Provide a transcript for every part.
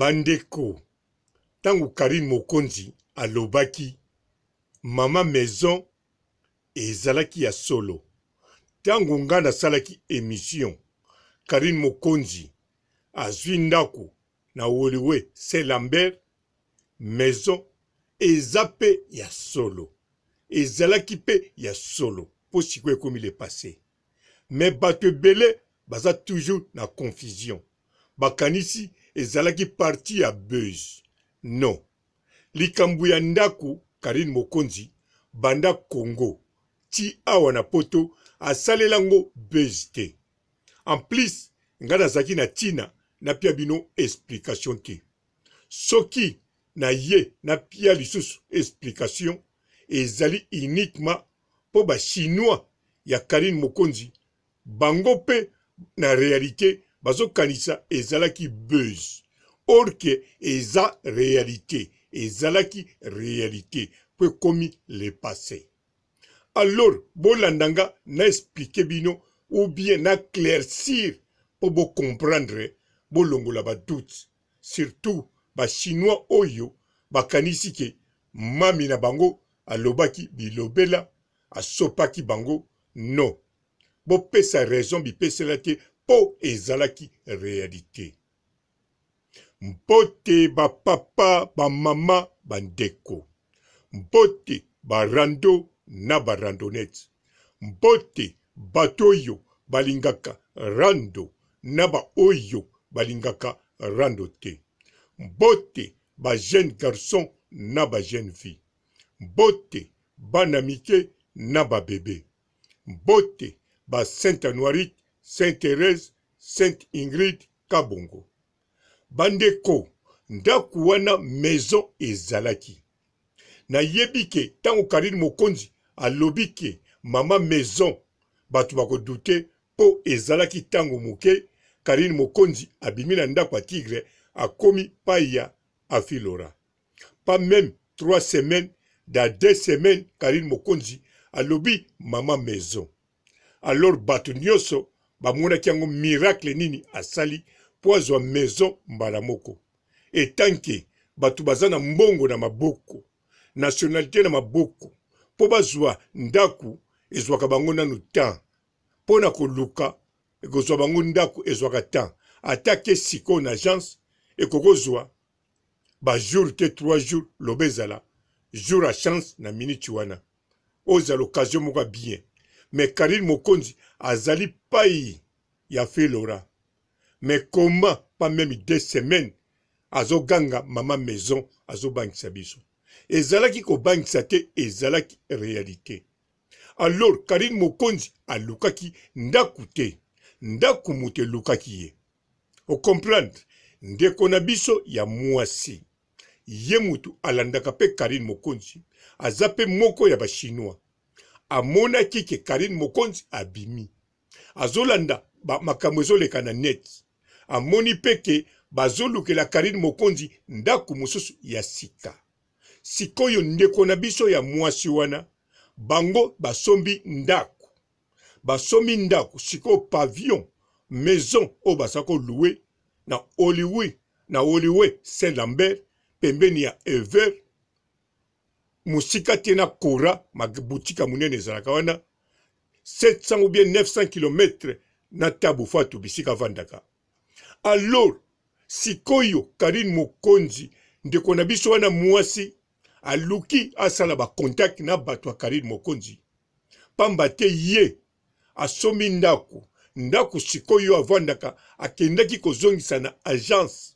bandeko ntango karine mokonzi alobaki mama maison ezalaki ya solo ntango nga nasalaki emission karine mokonzi azwi ndako na weliwe saint lambert maison eza mpe ya solo ezalaki mpe ya solo mpo sikoyo ekomi le passé me bato ebele baza toujours na confusion bakanisi ezalaki parti ya beuse non likambo ya ndako karine mokonzi banda congo ti awa na poto asalelango beuse te en plus ngai nazalaki na ntina napia bino explication te soki na ye napia lisusu explication ezali uniquement mpo bachinois ya karine mokonzi bango mpe na réalité bazokanisa ezalaki buse or ke eza réalité ezalaki réalité mpo ekomi le passé alors bolanda nga na explike bino ou bien na claircir mpo bocomprendre bolongola badoute surtout bachinois oyo bakanisi ke mami na bango alobaki bilobela asopaki bango no bopesa raison bipesela te mpo ezalaki realite mpo te bapapa bamama bandeko mpo te barando na barandonete mpo te bato oyo balingaka rando na baoyo balingaka rando te mpo te bajeune garçon na bajeune fille mpo te bana mike na babebe mpo te basainte noirite saint therese saint ingrid kabongo bandeko ndako wana maison ezalaki nayebi ke ntango karine mokonzi alobi ke mama maison bato bakodute mpo ezalaki ntango moke karine mokonzi abimi na ndako ya tigre akomi pai ya afilora pa meme 3 semaine da 2 semaine karine mokonzi alobi mama maison alors bato nyonso bamonaki yango miracle nini asali mpo azwa maison mbala moko etanke bato baza na mbongo na maboko nationalité na maboko mpo bazwa ndaku ezwaka bango nanu temps mpo na koluka ekozwa bango ndaku ezwaka temps atake sikoyo na agence ekokozwa bajour te 3 jour loba ezala jour ya chance na miniti wana oyo eza l'occasion moko ya bien mais karine mokonzi azali pai ya fi lora me koma pas meme deux semaines azoganga mama maison azobangisa biso ezalaki kobangisa te ezalaki réalité alors karine mokonzi alukaki ndaku te ndaku moto elukaki ye okomprendre ndeko na biso ya mwasi ye motu alandaka mpe karine mokonzi aza mpe moko ya bachinois amonaki ke karine mokonzi abimi azolanda makambo ezoleka na net amoni mpe ke bazolukela karine mokonzi ndako mosusu ya sika sikoyo ndeko na biso ya mwasi wana bango basombi ndako basombi ndako sikoyo pavillon maison oyo baza koloue na oliwi na oliwe saint lambert pembeni ya ever mosika te na kora mabutika monene ezalaka wana 700 ou bien 900 km na tabo fatu bisika avandaka alors sikoyo karine mokonzi ndeko na biso wana mwasi aluki asala bacontact na bato ya karine mokonzi pamba te ye asomi ndako ndako sikoyo avandaka akendaki kozongisa na agence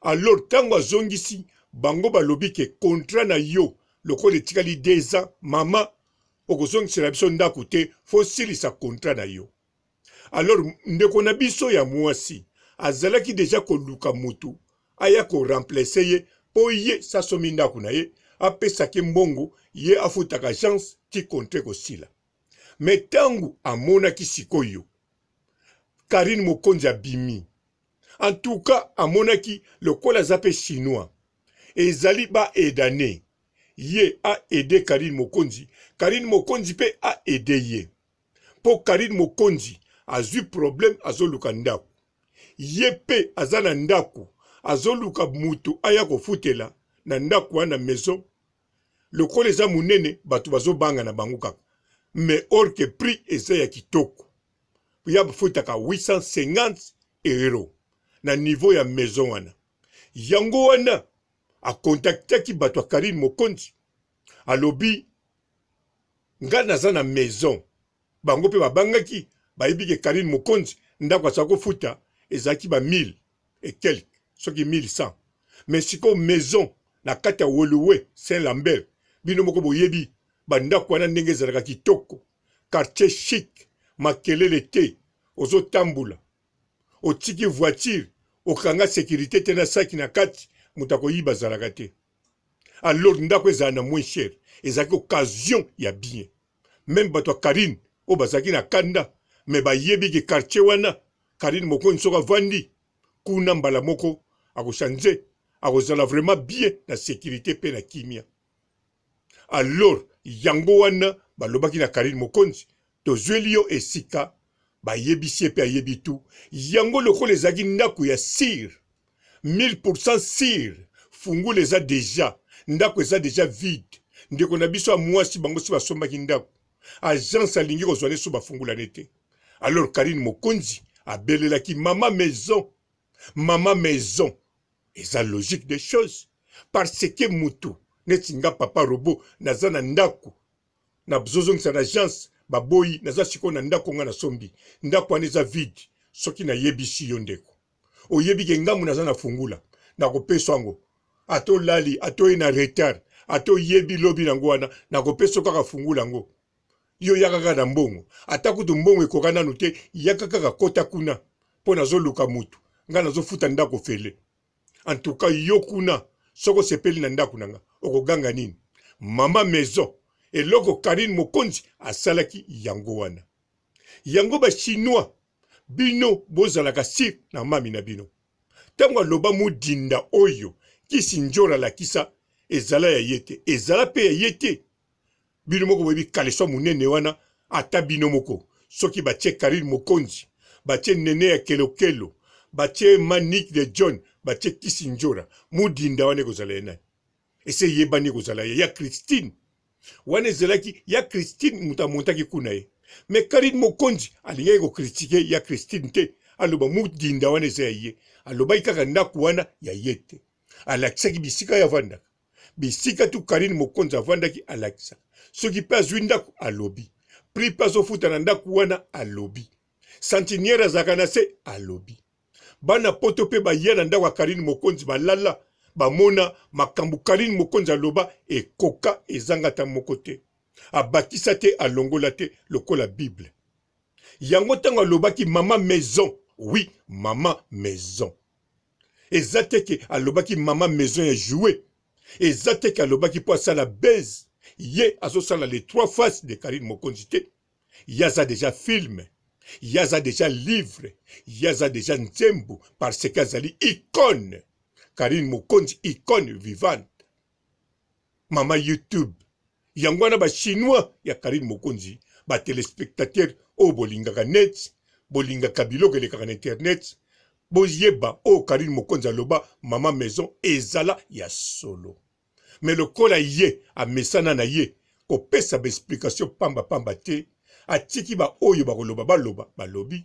alors ntango azongisi bango balobi ke contrat na yo lokola etikali de eza mama okozongisela biso ndako te fosilisa kontra na yo alors ndeko na biso ya mwasi azalaki deja koluka motu aya koremplace ye mpo ye sasomi ndako na ye apesaki mbongo ye afutaka agence ti kontre kosila me ntango amonaki sikoyo karine mokonzi abimi antuka amonaki lokola aza mpe chinois ezali baedane ye aede karine mokonzi karine mokonzi mpe aede ye mpo karine mokonzi azwi probleme azoluka ndako ye mpe aza na ndako azoluka mutu aya kofutela na ndako wana maison lokola eza monene bato bazobanga na bango kaka mais or que prix eza ya kitoko ya bafutaka 850 euro na niveau ya maison wana yango wana akontaktaki bato ya karine mokonzi alobi ngai naza na maison bango mpe babangaki bayebi ke karine mokonzi ndako azala kofuta ezalaki ba 1000 et quelque soki 1100 mais sikoyo maison na kati ya welewe saint lambert bino moko boyebi bandako wana ndenge ezalaka kitoko quartier chic makelele te ozotambola otiki voiture okanga sekurité te na saki na kati moto akoyiba azalaka te alors ndako ezala na moins cher ezalaki occasion ya bien meme bato ya karine oyo bazalaki na kanda me bayebi ke quartier wana karine mokoni soko avandi kuna mbala moko akochange akozala vraiment bien na sécurité mpe na kimia alors yango wana balobaki na karine mokonzi tozweli yo esika bayebisi ye mpe ayebi tu yango lokola ezalaki ndako ya sire 100 sire fungula eza deja ndako eza deja vide ndeko na biso ya mwasi bango so basombaki ndako agence alingi kozwa ne so bafungulane te alors karine mokonzi abelelaki mama maison mama maison eza logique des choses parce que motu neti nga papa robo naza na ndako nazozongisa na agence baboyi naza sikoyo na ndako nga nasombi ndako wana eza vide soki nayebisi yo ndeko oyebi ke ngambu naza na fungula nakopesa yango atolali atoye na retard atoyebi lobi nango wana nakopesa kaka fungula yango yo ya kaka na mbongo ata kutu mbongo ekoka nanu te ya kaka kota kuna mpo nazoluka mutu ngai nazofuta ndako fele antuka yo kuna soko osepeli na ndako na nga okoganga nini mama maison eloko karine mokonzi asalaki yango wana yango bachinois bino bozalaka sire na mami na bino ntango aloba modinda oyo kisi nzola alakisa ezala ya ye te ezala mpe ya ye te bino moko boyebi kaleswa monene wana ata bino moko soki batie karil mokonzi batie nene ya kelokelo batie manik de john batie kisi nzola modinda wana ekozala ye nani ese eyebani ekozala ye ya christine wana ezalaki ya christine moto amontaki kuna ye me karine mokonzi alingaki kokritike ya kristine te aloba mudinda wana eza ya ye alobaki kaka ndako wana ya ye te alakisaki bisika ya vandaka bisika tu karine mokonzi avandaki alakisaka soki mpe azwi ndako alobi pri mpe azofuta na ndako wana alobi santiniere azalaka na se alobi bana poto mpe baya na ndako ya karine mokonzi balala bamona makambo karine mokonzi aloba ekoka ezanga ata moko te sa te laté te la bible yango a lobaki mama maison oui mama maison eza teke alobaki mama maison zateke a eza teke alobaki la la bese ye azosala les trois faces de karine Mokonjite. Yaza déjà film. deja film, livre Yaza déjà deja parce que azali icone karine Mokonj icône vivante mama youtube yango wana bachinois ya karine mokonzi batelespectateur oyo bolingaka net bolingaka biloko elekaka na internet boyeba oyo karine mokonzi aloba mama maison ezala ya solo me lokola ye amesana na ye kopesa baexplication pambapamba te atiki baoyo bakoloba baloba balobi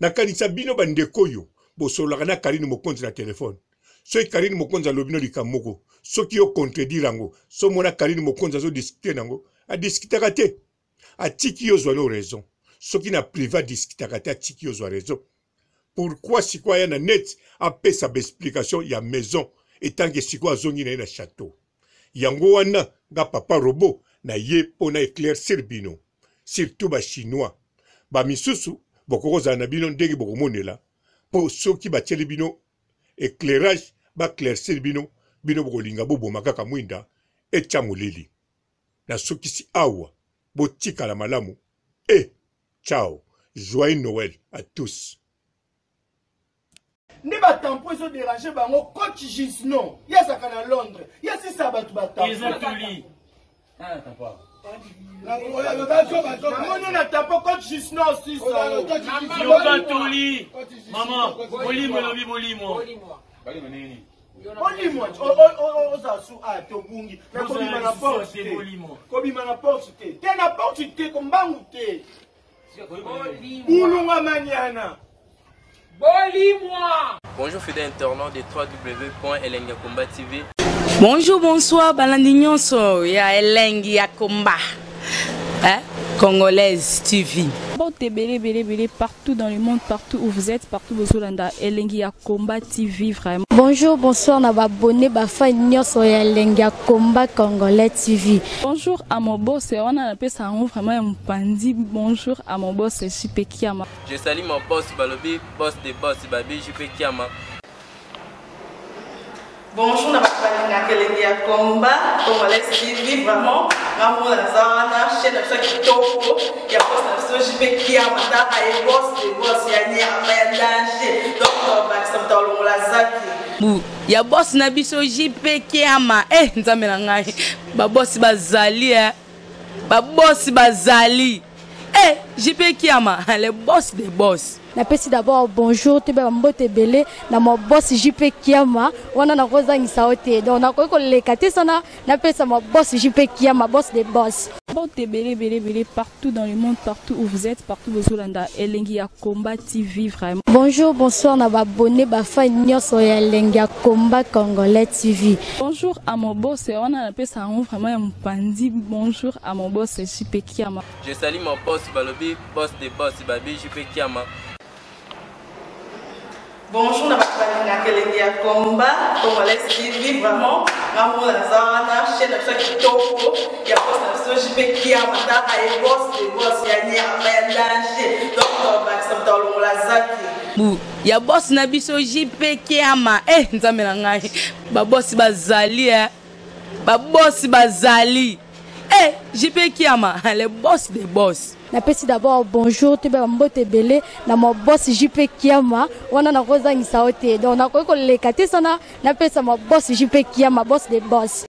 nakanisa bino bandeko oyo bosololaka na karine mokonzi na telefone soki karine mokonzi alobi no likambo moko soki yo contredire yango somona karine mokonzi azodiskute nango adiskutaka te atiki yo ozwa lo raison soki na privé adiskutaka te atiki yo ozwa raison pourkui sikoyo aya na net apesa baexplication ya maison etangi sikoyo azongi na ye na chateau yango wana nga papa robo na ye mpo na éclaircir bino surtout bachinois bamisusu bokokozala na bino ndenge bokomonela mpo soki batieli bino éclairage baclaircir bino bino bokolinga boboma kaka mwinda etya molili nasukisi awa botikala malamu e ciao joyeux noël à tous nde batampo ezoderange bango coach gisnon ye azaka na londres ye asisa bato batampo namoni natapo cote justin osisyobatoli mama bolimo elobi bolimo olimwa oza su a tobungi na kobima na porte te kobima na porte te te na porte te kombangu te bulunga manyana bolimwa bonjour fidèle internaute de 3w elenge combat tv bonjour bonsoir balandi nyonso ya elengi ya komba hein? congolaise tv bote belebelebele partout dans le monde partout où vous êtes partout bozolanda elengi ya komba tv vraiment bonjour bonsoir na babone bafani nyonso ya elengi ya komba congolais tv bonjour à mon boss wana napesa yango vraiment ya mopandi bonjour à mon boss jupe kiama je salue mon boss balobi boss de boss babi jupe kiama bonjour na bato balinga kelenge ya komba congolais tv vraiment ngambo naza wana chaine na biso ya kitoko ya bos na biso jp kia mataka ye bos de bos ya nyerama ya danger donc euh, bakisa moto alongola zaki ya bosi na biso jp kiama e eh, nzambe na ngai babosi bazali e eh. babosi bazali e eh. JP Kiyama, le boss des boss. napesi d'abord bonjour toyebaka mbote belé, na boss jp on a nakozangisa yo te donc nakoki koleka te sana napesa boss jp kiama boss des boss. bote belé belé belé partout dans le monde partout où vous êtes partout bozolanda elengi a combat tv vraiment bonjour bonsoir na babone bafani nyonso ya elengi a combat congolais tv bonjour à mon mobose wana napesa ça vraiment un mopanzi bonjour à mon boss jp Kiyama. je sali boss balobi babengi bos de bos babengi mpe kiama bonjour na bato balinga kelenge ya komba congolais tv vraiment ngamona naza wana chaine na biso ya kitoko ya bos na biso jipe kiama ntaka ye bos de bos ya nyama ya danger donc babakisa moto alongola zaki ya bosi na biso jipe kiama e eh, nzambe na ngai babosi bazali e eh. babosi bazali e eh, jipe kiama le bosi de bosi napesi d'abord bonjour toyebaka mbote ebele na mabosi ju mpe kiama wana nakozangisa yo te donc nakoki koleka te sana napesa mabosi ju mpe kiama bosi de bosi